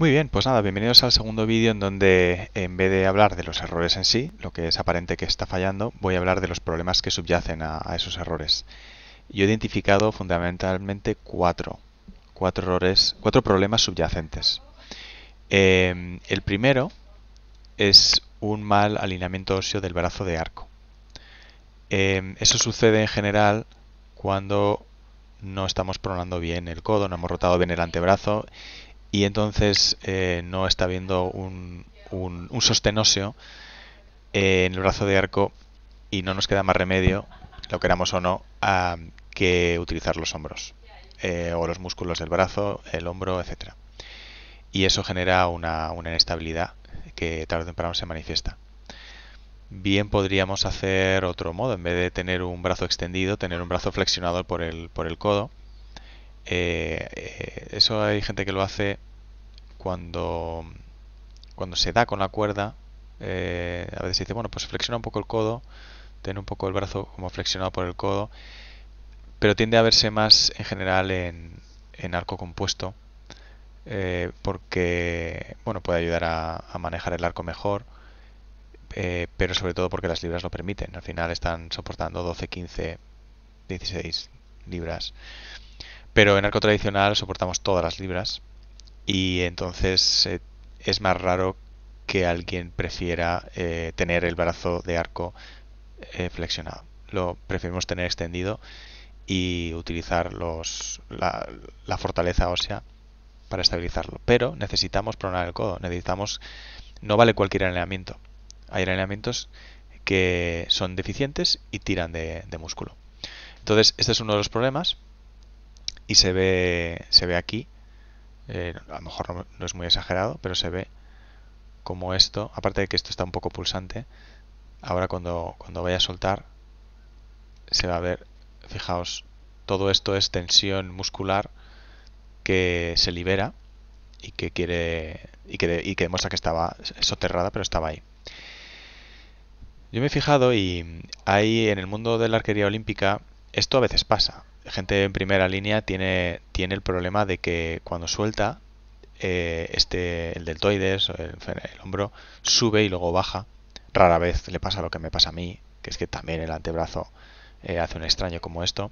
Muy bien, pues nada, bienvenidos al segundo vídeo en donde en vez de hablar de los errores en sí, lo que es aparente que está fallando, voy a hablar de los problemas que subyacen a, esos errores. Yo he identificado fundamentalmente cuatro, cuatro errores, cuatro problemas subyacentes. Em, el primero es un mal alineamiento óseo del brazo de arco. Em, eso sucede en general cuando no estamos pronando bien el codo, no hemos rotado bien el antebrazo y entonces eh, no está habiendo un, un, eh, en el brazo de arco y no nos queda más remedio, lo queramos o no, a, que utilizar los hombros eh, o los músculos del brazo, el hombro, etcétera. Y eso genera una, una inestabilidad que tarde o temprano se manifiesta. Bien podríamos hacer otro modo, en vez de tener un brazo extendido, tener un brazo flexionado por el, por el codo eh, eso hay gente que lo hace cuando, cuando se da con la cuerda. Eh, a veces dice, bueno, pues flexiona un poco el codo, tiene un poco el brazo como flexionado por el codo, pero tiende a verse más en general en, arco compuesto, eh, porque bueno, puede ayudar a, manejar el arco mejor, pero sobre todo porque las libras lo permiten. Al final están soportando 12, 15, 16 libras. Pero en arco tradicional soportamos todas las libras y entonces eh, es más raro que alguien prefiera eh, tener el brazo de arco eh, flexionado. Lo preferimos tener extendido y utilizar la, fortaleza ósea para estabilizarlo. Pero necesitamos pronar el codo, necesitamos, no vale cualquier alineamiento. Hay alineamientos que son deficientes y tiran de, de músculo. Entonces, este es uno de los problemas y se ve, se ve aquí, eh, a lo mejor no, es muy exagerado, pero se ve como esto, aparte de que esto está un poco pulsante, ahora cuando, cuando vaya a soltar se va a ver, fijaos, todo esto es tensión muscular que se libera y que quiere y que, y que demuestra que estaba soterrada pero estaba ahí yo me he fijado y ahí en el mundo de la arquería olímpica esto a veces pasa gente en primera línea tiene, tiene el problema de que cuando suelta, eh, este, el deltoides, el, el hombro, sube y luego baja. Rara vez le pasa lo que me pasa a mí, que es que también el antebrazo eh, hace un extraño como esto.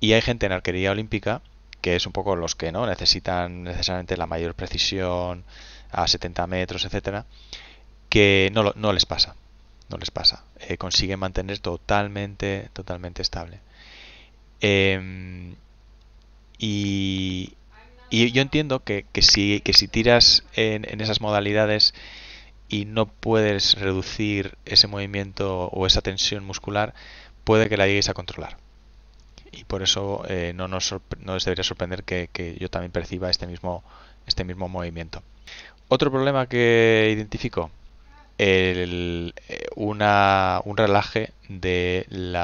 Y hay gente en arquería olímpica que es un poco los que no necesitan necesariamente la mayor precisión a 70 metros, etcétera, que no, no les pasa, no les pasa, eh, consiguen mantener totalmente, totalmente estable. Em, y, yo entiendo que, si, que si tiras en, esas modalidades y no puedes reducir ese movimiento o esa tensión muscular, puede que la llegues a controlar. Y por eso eh, no, debería sorprender que, yo también perciba este mismo, este mismo movimiento. Otro problema que identifico, el, eh, una, un relaje de del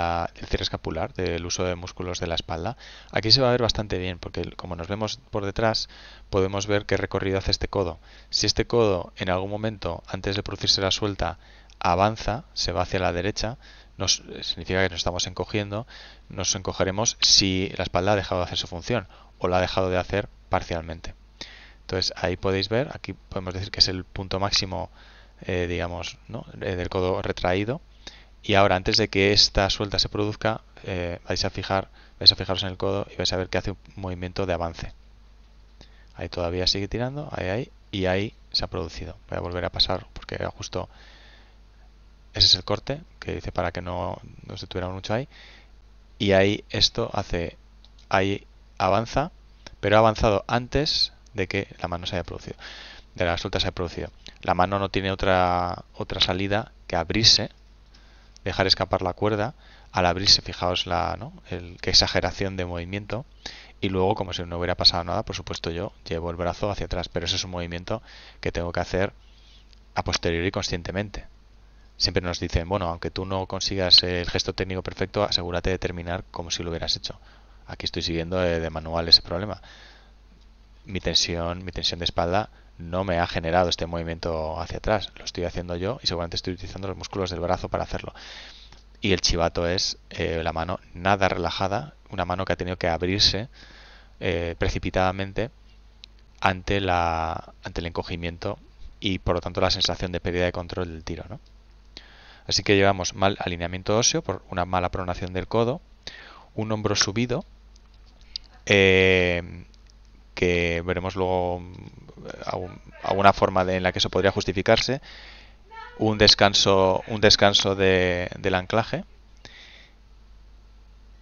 cierre escapular, del uso de músculos de la espalda. Aquí se va a ver bastante bien porque como nos vemos por detrás podemos ver qué recorrido hace este codo. Si este codo en algún momento antes de producirse la suelta avanza, se va hacia la derecha, nos, eh, significa que nos estamos encogiendo, nos encogeremos si la espalda ha dejado de hacer su función o la ha dejado de hacer parcialmente. Entonces ahí podéis ver, aquí podemos decir que es el punto máximo eh, digamos, ¿no? Eh, del codo retraído. Y ahora, antes de que esta suelta se produzca, eh, vais a fijar, vais a fijaros en el codo y vais a ver que hace un movimiento de avance. Ahí todavía sigue tirando, ahí, ahí, y ahí se ha producido. Voy a volver a pasar porque justo. Ese es el corte que dice para que no, no se tuviera mucho ahí. Y ahí esto hace. Ahí avanza, pero ha avanzado antes de que la mano se haya producido la se ha producido. La mano no tiene otra, otra salida que abrirse, dejar escapar la cuerda. Al abrirse, fijaos la ¿no? El, qué exageración de movimiento. Y luego, como si no hubiera pasado nada, por supuesto yo llevo el brazo hacia atrás. Pero ese es un movimiento que tengo que hacer a posteriori conscientemente. Siempre nos dicen, bueno, aunque tú no consigas el gesto técnico perfecto, asegúrate de terminar como si lo hubieras hecho. Aquí estoy siguiendo eh, de manual ese problema mi tensión, mi tensión de espalda no me ha generado este movimiento hacia atrás. Lo estoy haciendo yo y seguramente estoy utilizando los músculos del brazo para hacerlo. Y el chivato es eh, la mano nada relajada, una mano que ha tenido que abrirse eh, precipitadamente ante, ante el encogimiento y por lo tanto la sensación de pérdida de control del tiro. ¿no? Así que llevamos mal alineamiento óseo por una mala pronación del codo, un hombro subido, eh, que veremos luego mm, alguna forma en la que eso podría justificarse, un descanso, un descanso de, del anclaje.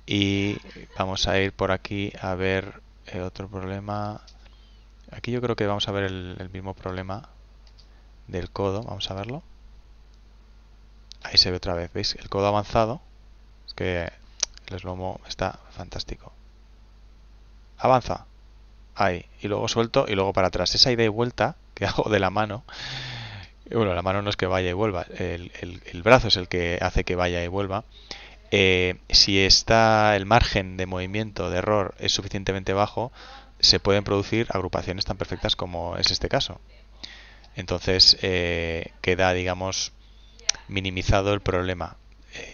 Y vamos a ir por aquí a ver eh, otro problema. Aquí yo creo que vamos a ver el, mismo problema del codo, vamos a verlo. Ahí se ve otra vez, ¿veis? El codo avanzado. que el eslomo está fantástico. Avanza y luego suelto y luego para atrás. Esa idea y vuelta que hago de la mano, eh, bueno, la mano no es que vaya y vuelva, el, el, brazo es el que hace que vaya y vuelva. Eh, si está el margen de movimiento, de error, es suficientemente bajo, se pueden producir agrupaciones tan perfectas como es este caso. Entonces eh, queda, digamos, minimizado el problema.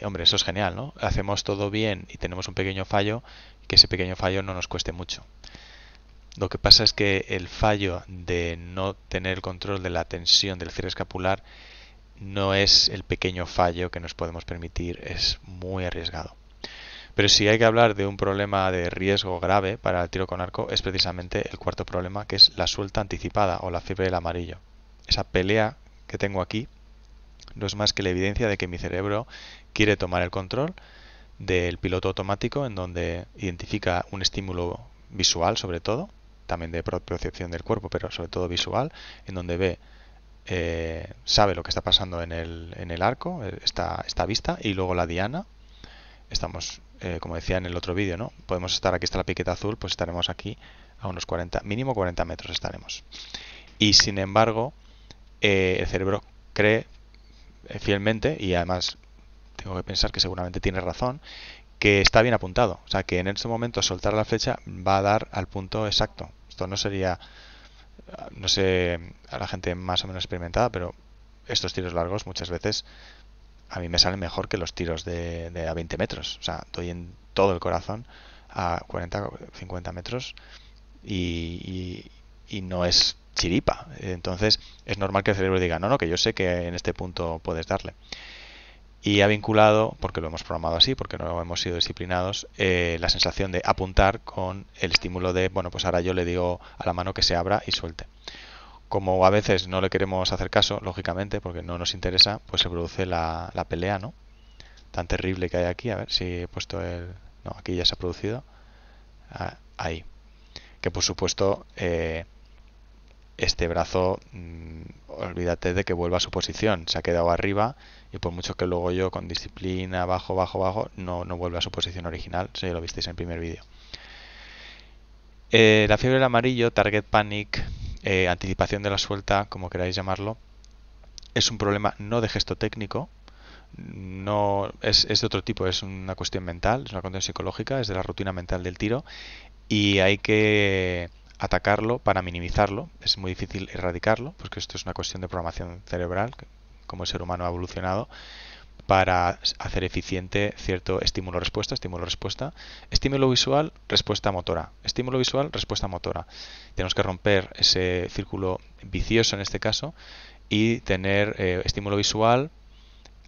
hombre, eso es genial, ¿no? Hacemos todo bien y tenemos un pequeño fallo, que ese pequeño fallo no nos cueste mucho. Lo que pasa es que el fallo de no tener el control de la tensión del cierre escapular no es el pequeño fallo que nos podemos permitir, es muy arriesgado. Pero si hay que hablar de un problema de riesgo grave para el tiro con arco, es precisamente el cuarto problema, que es la suelta anticipada o la fiebre del amarillo. Esa pelea que tengo aquí no es más que la evidencia de que mi cerebro quiere tomar el control del piloto automático, en donde identifica un estímulo visual sobre todo, también de percepción del cuerpo, pero sobre todo visual, en donde ve, eh, sabe lo que está pasando en el, en el arco, eh, está esta vista, y luego la diana. Estamos, eh, como decía en el otro vídeo, ¿no? Podemos estar aquí, está la piqueta azul, pues estaremos aquí a unos 40, mínimo 40 metros estaremos. Y sin embargo, el cerebro cree fielmente, y además tengo que pensar que seguramente tiene razón, que está bien apuntado. O sea, que en este momento soltar la flecha va a dar al punto exacto. Esto no sería, no sé, a la gente más o menos experimentada, pero estos tiros largos muchas veces a mí me salen mejor que los tiros de, a 20 metros. O sea, doy en todo el corazón a 40, 50 metros y, y no es chiripa. Entonces es normal que el cerebro diga, no, no, que yo sé que en este punto puedes darle y ha vinculado, porque lo hemos programado así, porque no hemos sido disciplinados, eh, la sensación de apuntar con el estímulo de, bueno, pues ahora yo le digo a la mano que se abra y suelte. Como a veces no le queremos hacer caso, lógicamente, porque no nos interesa, pues se produce la, pelea, ¿no? Tan terrible que hay aquí, a ver si he puesto el... No, aquí ya se ha producido. Ah, ahí. Que por supuesto... Eh, este brazo, mm, olvídate de que vuelva a su posición, se ha quedado arriba y por mucho que luego yo con disciplina, bajo, bajo, bajo, no, no vuelve a su posición original, si lo visteis en el primer vídeo. Eh, la fiebre del amarillo, target panic, eh, anticipación de la suelta, como queráis llamarlo, es un problema no de gesto técnico, no es, es, de otro tipo, es una cuestión mental, es una cuestión psicológica, es de la rutina mental del tiro y hay que atacarlo para minimizarlo. Es muy difícil erradicarlo, porque esto es una cuestión de programación cerebral, como el ser humano ha evolucionado para hacer eficiente cierto estímulo-respuesta, estímulo-respuesta, estímulo visual, respuesta motora, estímulo visual, respuesta motora. Tenemos que romper ese círculo vicioso en este caso y tener eh, estímulo visual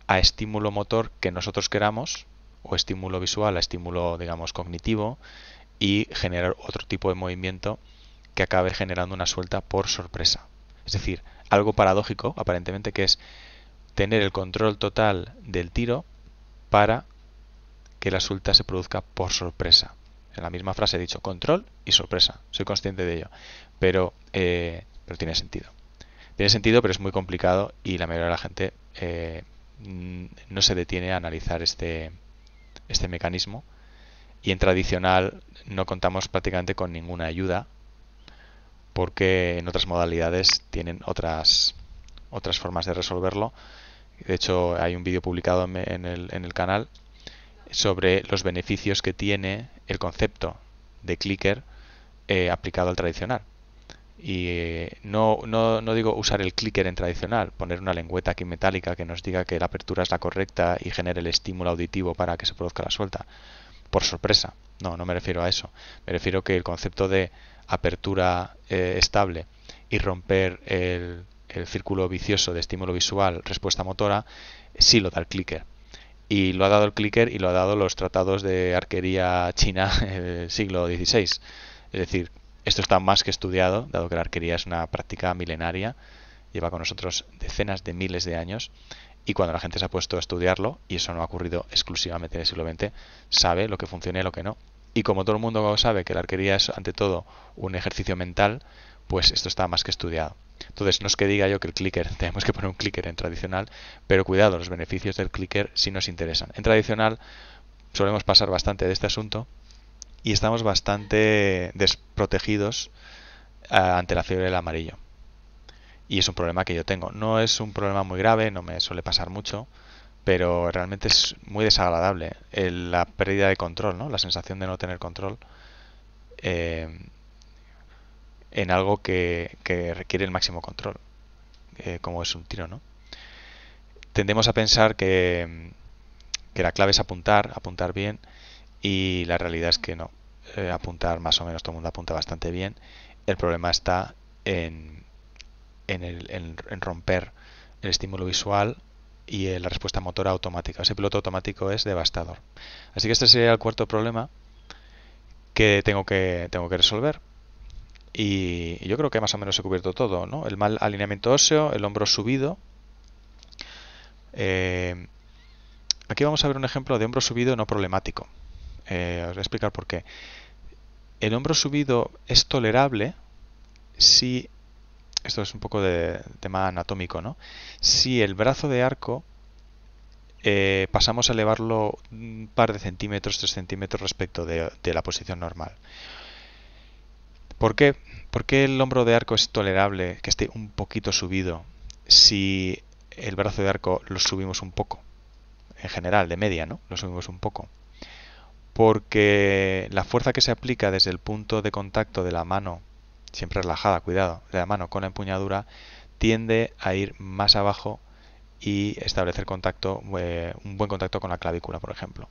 a estímulo motor que nosotros queramos o estímulo visual a estímulo, digamos, cognitivo y generar otro tipo de movimiento que acabe generando una suelta por sorpresa. Es decir, algo paradójico, aparentemente, que es tener el control total del tiro para que la suelta se produzca por sorpresa. En la misma frase he dicho control y sorpresa, soy consciente de ello, pero, eh, pero tiene sentido. Tiene sentido, pero es muy complicado y la mayoría de la gente eh, no se detiene a analizar este, este mecanismo. Y en tradicional no contamos prácticamente con ninguna ayuda porque en otras modalidades tienen otras, otras formas de resolverlo de hecho, hay un vídeo publicado en el, canal sobre los beneficios que tiene el concepto de clicker eh, aplicado al tradicional. Y eh, no, no, digo usar el clicker en tradicional, poner una lengüeta aquí metálica que nos diga que la apertura es la correcta y genere el estímulo auditivo para que se produzca la suelta. Por sorpresa, no, no me refiero a eso. Me refiero que el concepto de apertura eh, estable y romper el, el círculo vicioso de estímulo visual, respuesta motora, sí lo da el clicker. Y lo ha dado el clicker y lo ha dado los tratados de arquería china del siglo XVI. Es decir, esto está más que estudiado, dado que la arquería es una práctica milenaria, lleva con nosotros decenas de miles de años, y cuando la gente se ha puesto a estudiarlo, y eso no ha ocurrido exclusivamente en el siglo XX, sabe lo que funciona y lo que no. Y como todo el mundo sabe que la arquería es ante todo un ejercicio mental, pues esto está más que estudiado. Entonces, no es que diga yo que el clicker, tenemos que poner un clicker en tradicional, pero cuidado, los beneficios del clicker si nos interesan. En tradicional solemos pasar bastante de este asunto y estamos bastante desprotegidos eh, ante la fiebre del amarillo. Y es un problema que yo tengo. No es un problema muy grave, no me suele pasar mucho, pero realmente es muy desagradable eh, la pérdida de control, ¿no? la sensación de no tener control. Eh, en algo que, requiere el máximo control, eh, como es un tiro, ¿no? Tendemos a pensar que, la clave es apuntar, apuntar bien, y la realidad es que no. Eh, apuntar más o menos, todo el mundo apunta bastante bien. El problema está en, romper el estímulo visual y eh, la respuesta motora automática. Ese piloto automático es devastador. Así que este sería el cuarto problema que tengo que, tengo que resolver. Y yo creo que más o menos he cubierto todo, ¿no? El mal alineamiento óseo, el hombro subido. Eh, aquí vamos a ver un ejemplo de hombro subido no problemático. Eh, os voy a explicar por qué. El hombro subido es tolerable si... Esto es un poco de tema anatómico, ¿no? Si el brazo de arco eh, pasamos a elevarlo un par de centímetros, tres centímetros respecto de la posición normal. ¿Por qué? ¿Por qué el hombro de arco es tolerable que esté un poquito subido si el brazo de arco lo subimos un poco? En general, de media, ¿no? Lo subimos un poco. Porque la fuerza que se aplica desde el punto de contacto de la mano, siempre relajada, cuidado, de la mano con la empuñadura, tiende a ir más abajo y establecer contacto, eh, un buen contacto con la clavícula, por ejemplo.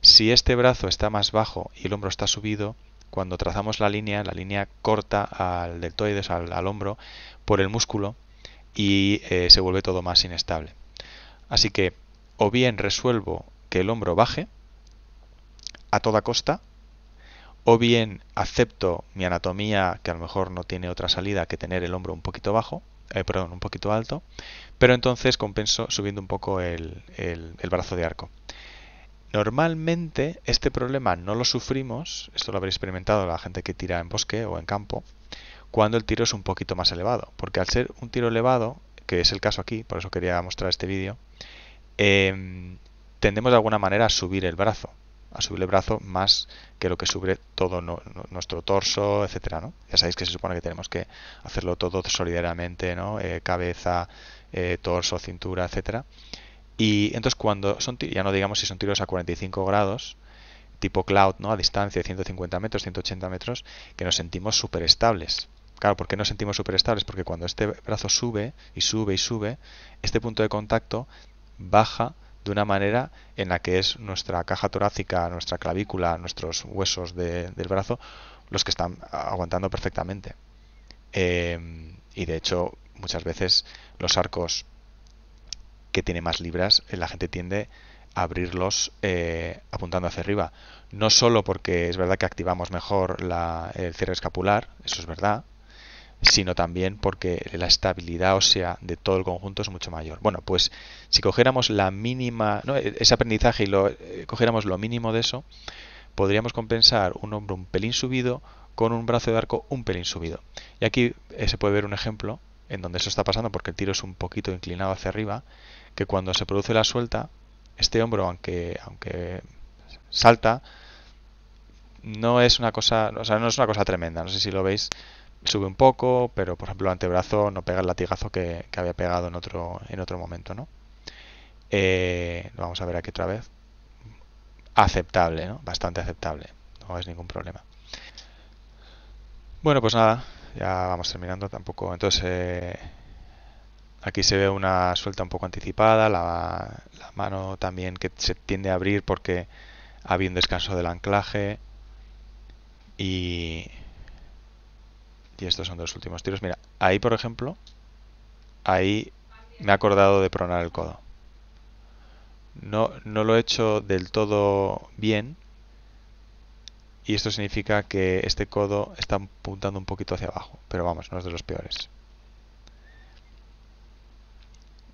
Si este brazo está más bajo y el hombro está subido, cuando trazamos la línea, la línea corta al deltoides, al, hombro, por el músculo y eh, se vuelve todo más inestable. Así que o bien resuelvo que el hombro baje a toda costa, o bien acepto mi anatomía que a lo mejor no tiene otra salida que tener el hombro un poquito bajo, eh, perdón, un poquito alto, pero entonces compenso subiendo un poco el, el brazo de arco. Normalmente este problema no lo sufrimos, esto lo habréis experimentado la gente que tira en bosque o en campo, cuando el tiro es un poquito más elevado, porque al ser un tiro elevado, que es el caso aquí, por eso quería mostrar este vídeo, em, tendemos de alguna manera a subir el brazo, a subir el brazo más que lo que sube todo nuestro torso, etcétera, Ya sabéis que se supone que tenemos que hacerlo todo solidariamente, ¿no? Eh, cabeza, eh, torso, cintura, etcétera. Y entonces cuando son ya no digamos si son tiros a 45 grados, tipo cloud, ¿no? A distancia de 150 metros, 180 metros, que nos sentimos súper estables. Claro, ¿por qué nos sentimos súper estables? Porque cuando este brazo sube y sube y sube, este punto de contacto baja de una manera en la que es nuestra caja torácica, nuestra clavícula, nuestros huesos del brazo los que están aguantando perfectamente. Eh, y de hecho, muchas veces los arcos que tiene más libras, eh, la gente tiende a abrirlos eh, apuntando hacia arriba. No solo porque es verdad que activamos mejor la, el cierre escapular, eso es verdad, sino también porque la estabilidad ósea de todo el conjunto es mucho mayor. Bueno, pues si cogiéramos la mínima, ¿no? E, ese aprendizaje y lo, eh, cogiéramos lo mínimo de eso, podríamos compensar un hombro un pelín subido con un brazo de arco un pelín subido. Y aquí se puede ver un ejemplo en donde eso está pasando porque el tiro es un poquito inclinado hacia arriba, que cuando se produce la suelta, este hombro, aunque, aunque salta, no es una cosa, o sea, no es una cosa tremenda. No sé si lo veis, sube un poco, pero por ejemplo el antebrazo no pega el latigazo que, que había pegado en otro, en otro momento, ¿no? Eh, lo vamos a ver aquí otra vez. Aceptable, ¿no? Bastante aceptable. No es ningún problema. Bueno, pues nada, ya vamos terminando tampoco. Entonces, eh, aquí se ve una suelta un poco anticipada, la, la, mano también que se tiende a abrir porque había un descanso del anclaje. Y, y estos son los últimos tiros. Mira, ahí por ejemplo, ahí me he acordado de pronar el codo. No, no lo he hecho del todo bien y esto significa que este codo está apuntando un poquito hacia abajo, pero vamos, no es de los peores.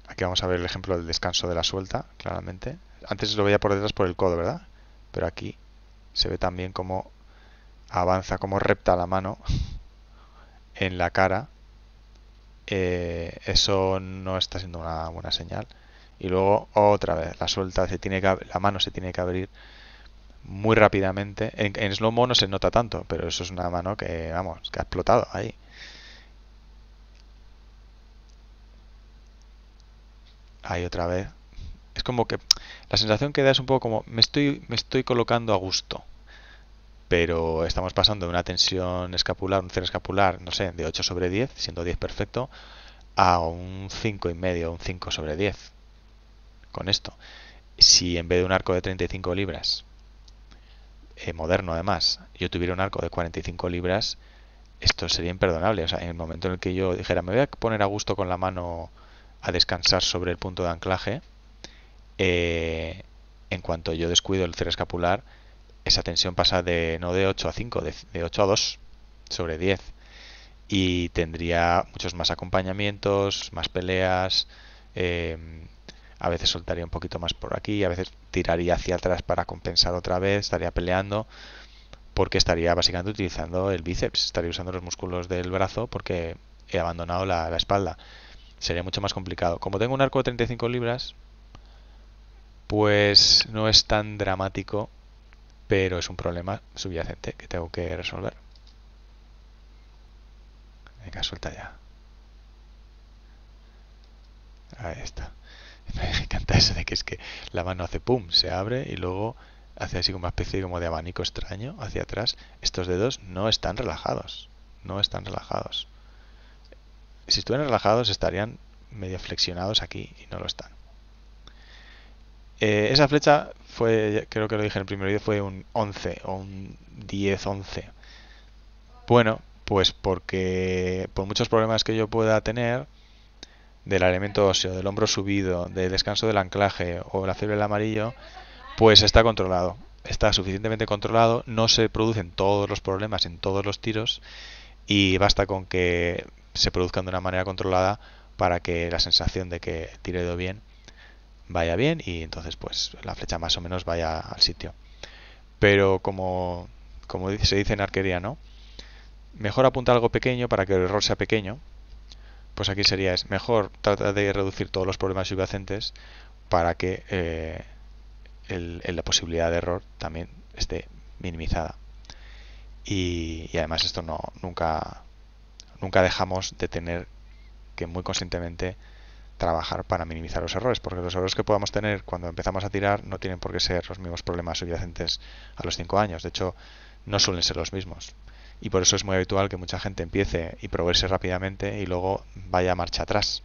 Aquí vamos a ver el ejemplo del descanso de la suelta, claramente. Antes lo veía por detrás por el codo, ¿verdad? Pero aquí se ve también cómo avanza, cómo repta la mano en la cara. Eh, eso no está siendo una buena señal. Y luego otra vez, la suelta se tiene que, la mano se tiene que abrir muy rápidamente. En, slow mo no se nota tanto, pero eso es una mano que, vamos, que ha explotado ahí. Ahí otra vez. Es como que la sensación que da es un poco como me estoy, me estoy colocando a gusto. Pero estamos pasando de una tensión escapular, un cero escapular, no sé, de 8 sobre 10, siendo 10 perfecto, a un 5 y medio, un 5 sobre 10. Con esto. Si en vez de un arco de 35 libras eh, moderno además, yo tuviera un arco de 45 libras, esto sería imperdonable. O sea, en el momento en el que yo dijera, me voy a poner a gusto con la mano a descansar sobre el punto de anclaje, eh, en cuanto yo descuido el cero escapular, esa tensión pasa de no de 8 a 5, de, 8 a 2 sobre 10. Y tendría muchos más acompañamientos, más peleas, eh, a veces soltaría un poquito más por aquí, a veces tiraría hacia atrás para compensar otra vez, estaría peleando, porque estaría básicamente utilizando el bíceps, estaría usando los músculos del brazo porque he abandonado la, espalda. Sería mucho más complicado. Como tengo un arco de 35 libras, pues no es tan dramático, pero es un problema subyacente que tengo que resolver. Venga, suelta ya. Ahí está. Me encanta eso de que es que la mano hace pum, se abre y luego hace así como una especie como de abanico extraño hacia atrás. Estos dedos no están relajados. No están relajados. Si estuvieran relajados estarían medio flexionados aquí y no lo están. Eh, esa flecha fue, creo que lo dije en el primer vídeo, fue un 11 o un 10-11. Bueno, pues porque por muchos problemas que yo pueda tener, del elemento óseo, del hombro subido, del descanso del anclaje o la fiebre del amarillo, pues está controlado. Está suficientemente controlado, no se producen todos los problemas en todos los tiros y basta con que se produzcan de una manera controlada para que la sensación de que he bien vaya bien y entonces pues la flecha más o menos vaya al sitio. Pero como, como se dice en arquería, ¿no? Mejor apunta algo pequeño para que el error sea pequeño pues aquí sería es mejor tratar de reducir todos los problemas subyacentes para que eh, la posibilidad de error también esté minimizada. Y, además esto no nunca nunca dejamos de tener que muy conscientemente trabajar para minimizar los errores, porque los errores que podamos tener cuando empezamos a tirar no tienen por qué ser los mismos problemas subyacentes a los 5 años, de hecho no suelen ser los mismos y por eso es muy habitual que mucha gente empiece y progrese rápidamente y luego vaya a marcha atrás,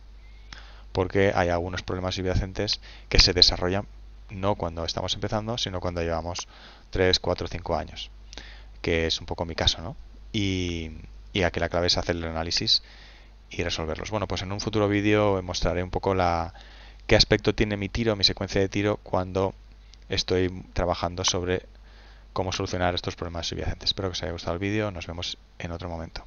porque hay algunos problemas subyacentes que se desarrollan no cuando estamos empezando, sino cuando llevamos 3, 4, 5 años, que es un poco mi caso, ¿no? Y, y aquí la clave es hacer el análisis y resolverlos. Bueno, pues en un futuro vídeo mostraré un poco la qué aspecto tiene mi tiro, mi secuencia de tiro, cuando estoy trabajando sobre cómo solucionar estos problemas subyacentes. Espero que os haya gustado el vídeo, nos vemos en otro momento.